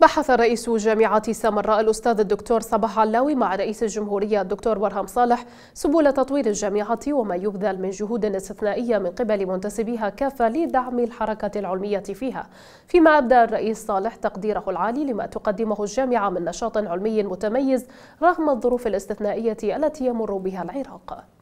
بحث رئيس جامعة سامراء الأستاذ الدكتور صباح علاوي مع رئيس الجمهورية الدكتور برهم صالح سبل تطوير الجامعة وما يبذل من جهود استثنائية من قبل منتسبيها كافة لدعم الحركة العلمية فيها فيما أبدى الرئيس صالح تقديره العالي لما تقدمه الجامعة من نشاط علمي متميز رغم الظروف الاستثنائية التي يمر بها العراق